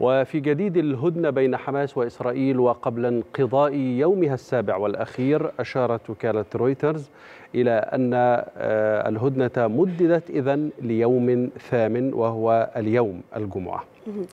وفي جديد الهدنة بين حماس وإسرائيل وقبل انقضاء يومها السابع والأخير أشارت وكالة رويترز إلى أن آه، الهدنة مددت إذن ليوم ثامن وهو اليوم الجمعة